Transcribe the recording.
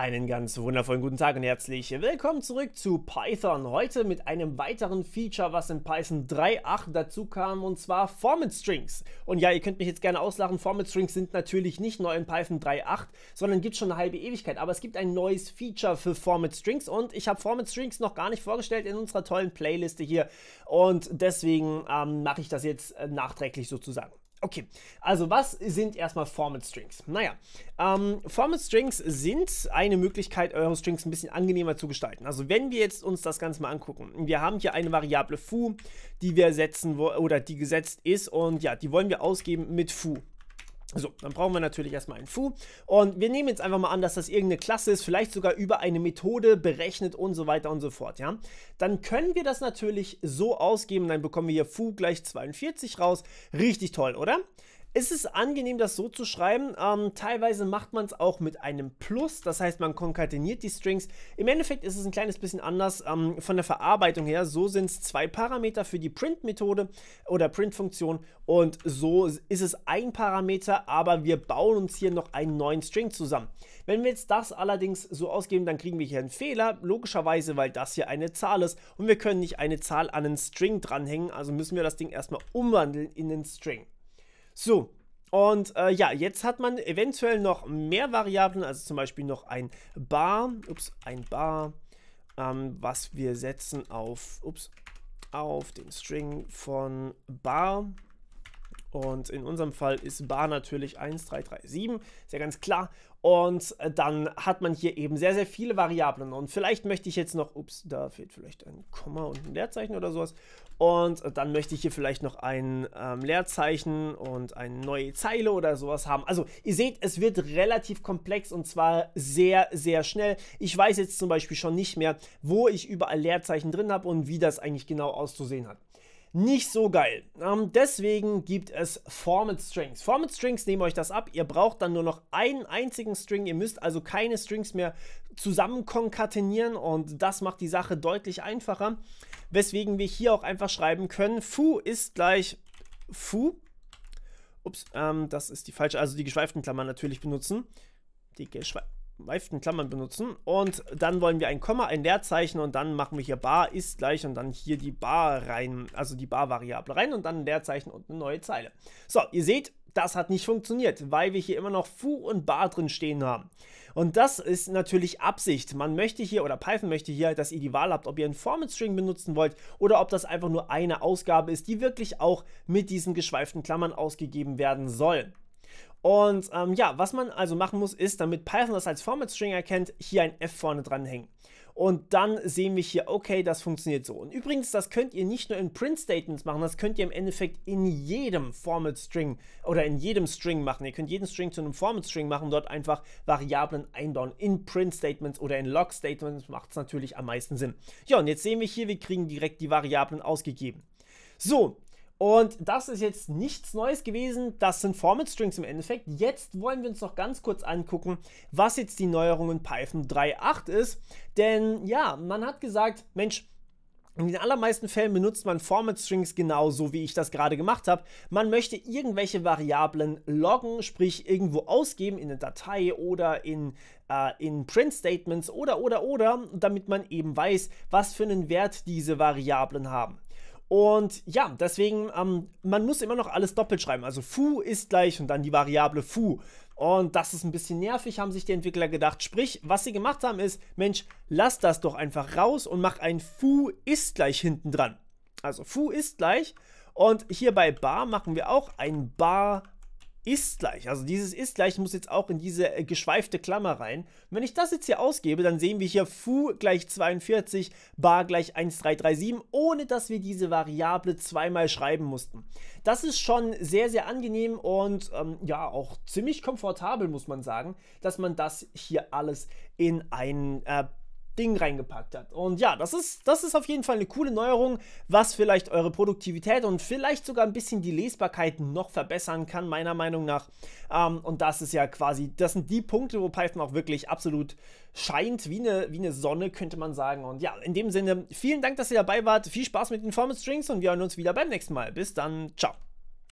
Einen ganz wundervollen guten Tag und herzlich willkommen zurück zu Python. Heute mit einem weiteren Feature, was in Python 3.8 dazu kam, und zwar Format Strings. Und ja, ihr könnt mich jetzt gerne auslachen, Format Strings sind natürlich nicht neu in Python 3.8, sondern gibt es schon eine halbe Ewigkeit. Aber es gibt ein neues Feature für Format Strings und ich habe Format Strings noch gar nicht vorgestellt in unserer tollen Playliste hier. Und deswegen ähm, mache ich das jetzt äh, nachträglich sozusagen. Okay, also was sind erstmal Format Strings? Naja, ähm, Format Strings sind eine Möglichkeit, eure Strings ein bisschen angenehmer zu gestalten. Also wenn wir jetzt uns das Ganze mal angucken, wir haben hier eine Variable foo, die wir setzen oder die gesetzt ist und ja, die wollen wir ausgeben mit foo. So, dann brauchen wir natürlich erstmal ein Foo. Und wir nehmen jetzt einfach mal an, dass das irgendeine Klasse ist, vielleicht sogar über eine Methode berechnet und so weiter und so fort, ja. Dann können wir das natürlich so ausgeben, dann bekommen wir hier Foo gleich 42 raus. Richtig toll, oder? Es ist angenehm, das so zu schreiben. Ähm, teilweise macht man es auch mit einem Plus, das heißt, man konkateniert die Strings. Im Endeffekt ist es ein kleines bisschen anders ähm, von der Verarbeitung her. So sind es zwei Parameter für die Print-Methode oder Print-Funktion und so ist es ein Parameter, aber wir bauen uns hier noch einen neuen String zusammen. Wenn wir jetzt das allerdings so ausgeben, dann kriegen wir hier einen Fehler, logischerweise, weil das hier eine Zahl ist und wir können nicht eine Zahl an einen String dranhängen, also müssen wir das Ding erstmal umwandeln in einen String. So, und äh, ja, jetzt hat man eventuell noch mehr Variablen, also zum Beispiel noch ein Bar, ups, ein Bar, ähm, was wir setzen auf, ups, auf den String von Bar und in unserem Fall ist Bar natürlich 1337, ist ja ganz klar. Und äh, dann hat man hier eben sehr, sehr viele Variablen. Und vielleicht möchte ich jetzt noch, ups, da fehlt vielleicht ein Komma und ein Leerzeichen oder sowas. Und äh, dann möchte ich hier vielleicht noch ein ähm, Leerzeichen und eine neue Zeile oder sowas haben. Also ihr seht, es wird relativ komplex und zwar sehr, sehr schnell. Ich weiß jetzt zum Beispiel schon nicht mehr, wo ich überall Leerzeichen drin habe und wie das eigentlich genau auszusehen hat nicht so geil. Ähm, deswegen gibt es Format Strings. Format Strings nehmen euch das ab. Ihr braucht dann nur noch einen einzigen String. Ihr müsst also keine Strings mehr zusammen konkatenieren und das macht die Sache deutlich einfacher. Weswegen wir hier auch einfach schreiben können, foo ist gleich foo. Ups, ähm, das ist die falsche, also die geschweiften Klammern natürlich benutzen. Die geschweiften meisten Klammern benutzen. Und dann wollen wir ein Komma, ein Leerzeichen und dann machen wir hier bar ist gleich und dann hier die bar rein, also die bar-Variable rein und dann ein Leerzeichen und eine neue Zeile. So, ihr seht, das hat nicht funktioniert, weil wir hier immer noch fu und bar drin stehen haben. Und das ist natürlich Absicht. Man möchte hier, oder Python möchte hier, dass ihr die Wahl habt, ob ihr einen Format-String benutzen wollt oder ob das einfach nur eine Ausgabe ist, die wirklich auch mit diesen geschweiften Klammern ausgegeben werden soll. Und ähm, ja, was man also machen muss, ist, damit Python das als Format String erkennt, hier ein F vorne dranhängen. Und dann sehen wir hier, okay, das funktioniert so. Und übrigens, das könnt ihr nicht nur in Print Statements machen, das könnt ihr im Endeffekt in jedem Format String oder in jedem String machen. Ihr könnt jeden String zu einem Format String machen, dort einfach Variablen einbauen. In Print Statements oder in Log Statements macht es natürlich am meisten Sinn. Ja, und jetzt sehen wir hier, wir kriegen direkt die Variablen ausgegeben. So, und das ist jetzt nichts Neues gewesen. Das sind Format Strings im Endeffekt. Jetzt wollen wir uns noch ganz kurz angucken, was jetzt die Neuerung in Python 3.8 ist. Denn ja, man hat gesagt, Mensch, in den allermeisten Fällen benutzt man Format Strings genauso, wie ich das gerade gemacht habe. Man möchte irgendwelche Variablen loggen, sprich irgendwo ausgeben in eine Datei oder in, äh, in Print Statements oder, oder, oder, damit man eben weiß, was für einen Wert diese Variablen haben. Und ja, deswegen, ähm, man muss immer noch alles doppelt schreiben. Also foo ist gleich und dann die Variable foo. Und das ist ein bisschen nervig, haben sich die Entwickler gedacht. Sprich, was sie gemacht haben ist, Mensch, lass das doch einfach raus und mach ein foo ist gleich hinten dran. Also foo ist gleich. Und hier bei bar machen wir auch ein bar ist gleich. Also dieses ist gleich muss jetzt auch in diese äh, geschweifte Klammer rein. wenn ich das jetzt hier ausgebe, dann sehen wir hier foo gleich 42, bar gleich 1337, ohne dass wir diese Variable zweimal schreiben mussten. Das ist schon sehr, sehr angenehm und ähm, ja, auch ziemlich komfortabel, muss man sagen, dass man das hier alles in einen äh, Ding reingepackt hat. Und ja, das ist, das ist auf jeden Fall eine coole Neuerung, was vielleicht eure Produktivität und vielleicht sogar ein bisschen die Lesbarkeit noch verbessern kann, meiner Meinung nach. Ähm, und das ist ja quasi, das sind die Punkte, wo Python auch wirklich absolut scheint, wie eine, wie eine Sonne, könnte man sagen. Und ja, in dem Sinne, vielen Dank, dass ihr dabei wart. Viel Spaß mit den Format Strings und wir hören uns wieder beim nächsten Mal. Bis dann, ciao.